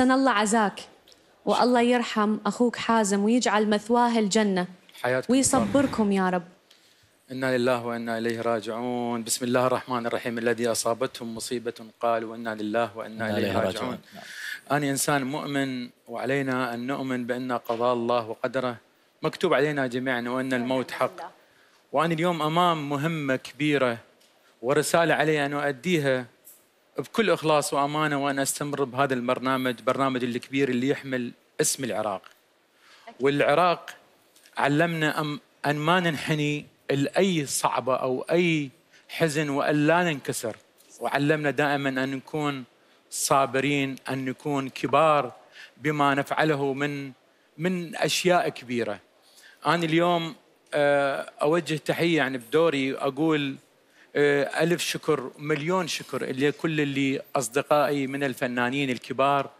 أحسن الله عزاك والله يرحم أخوك حازم ويجعل مثواه الجنة حياتكم ويصبركم يا رب إنا لله وإنا إليه راجعون بسم الله الرحمن الرحيم الذي أصابتهم مصيبة قالوا إنا لله وإنا إليه راجعون أنا إنسان مؤمن وعلينا أن نؤمن بأن قضاء الله وقدره مكتوب علينا جميعا وأن الموت حق وأنا اليوم أمام مهمة كبيرة ورسالة علي أن أؤديها بكل اخلاص وامانه وانا استمر بهذا البرنامج برنامج الكبير اللي يحمل اسم العراق والعراق علمنا أم ان ما ننحني لاي صعبه او اي حزن وان لا ننكسر وعلمنا دائما ان نكون صابرين ان نكون كبار بما نفعله من من اشياء كبيره انا اليوم آه، اوجه تحيه يعني بدوري اقول آه، ألف شكر مليون شكر لكل اللي أصدقائي من الفنانين الكبار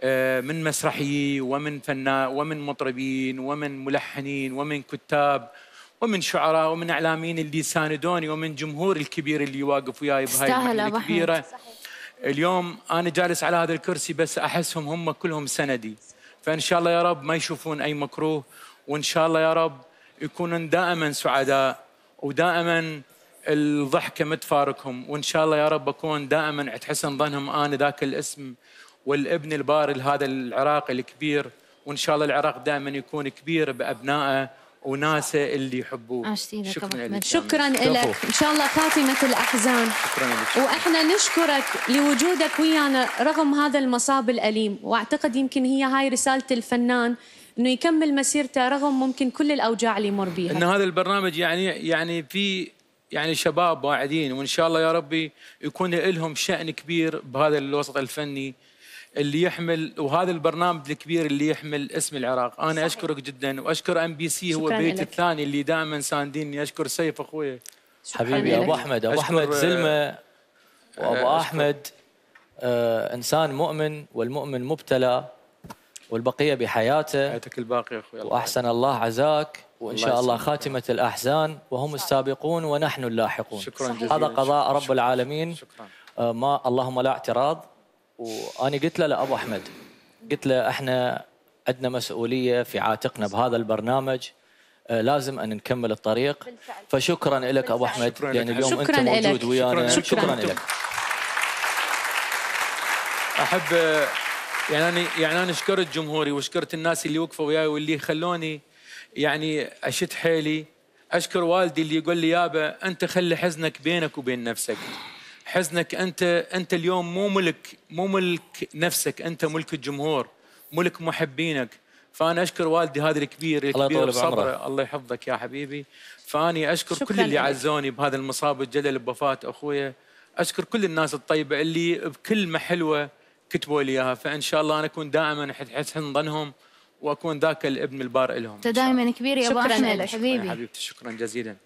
آه، من مسرحيين ومن فنان ومن مطربين ومن ملحنين ومن كتاب ومن شعراء ومن اعلاميين اللي ساندوني ومن جمهور الكبير اللي واقف وياي بهاي المحنه الكبيره اليوم انا جالس على هذا الكرسي بس احسهم هم كلهم سندي فان شاء الله يا رب ما يشوفون اي مكروه وان شاء الله يا رب يكونون دائما سعداء ودائما الضحكه ما تفارقهم وان شاء الله يا رب اكون دائما عند حسن ظنهم انا ذاك الاسم والابن البار لهذا العراق الكبير وان شاء الله العراق دائما يكون كبير بابنائه وناسه اللي يحبوه شكرا لك شكرا لك ان شاء الله خاتمه الاحزان شكرا لك واحنا نشكرك لوجودك ويانا رغم هذا المصاب الاليم واعتقد يمكن هي هاي رساله الفنان انه يكمل مسيرته رغم ممكن كل الاوجاع اللي يمر بها ان هذا البرنامج يعني يعني في يعني شباب واعدين وان شاء الله يا ربي يكون لهم شان كبير بهذا الوسط الفني اللي يحمل وهذا البرنامج الكبير اللي يحمل اسم العراق انا صحيح. اشكرك جدا واشكر ام بي سي هو بيتي الثاني اللي دائما سانديني اشكر سيف اخوي حبيبي ابو احمد ابو احمد آه، زلمه وابو احمد آه انسان مؤمن والمؤمن مبتلى والبقيه بحياته حياتك الباقيه اخوي واحسن الله عزاك وإن شاء الله خاتمة الأحزان وهم السابقون ونحن اللاحقون شكرا جزيلا هذا قضاء رب العالمين شكرا. آه، ما اللهم لا اعتراض وأنا قلت له لأبو أحمد قلت له إحنا عندنا مسؤولية في عاتقنا بهذا البرنامج آه، لازم ان نكمل الطريق بالفعل. فشكرا لك ابو احمد لان يعني اليوم شكراً انت موجود ويانا شكرا, شكراً, شكراً لك احب يعني يعني انا شكرت جمهوري وشكرت الناس اللي وقفوا وياي واللي خلوني يعني اشد حيلي اشكر والدي اللي يقول لي يابا انت خلي حزنك بينك وبين نفسك حزنك انت انت اليوم مو ملك مو ملك نفسك انت ملك الجمهور ملك محبينك فانا اشكر والدي هذا الكبير الكبير بصبره الله يحفظك يا حبيبي فاني اشكر كل اللي عزوني بهذا المصاب الجلل بوفاه اخويا اشكر كل الناس الطيبه اللي بكلمه حلوه كتبوا لي اياها فان شاء الله انا اكون دائما حسن ظنهم واكون ذاك الابن البار لهم انت دائما كبير يا ابو احمد حبيبي حبيبتي شكرا جزيلا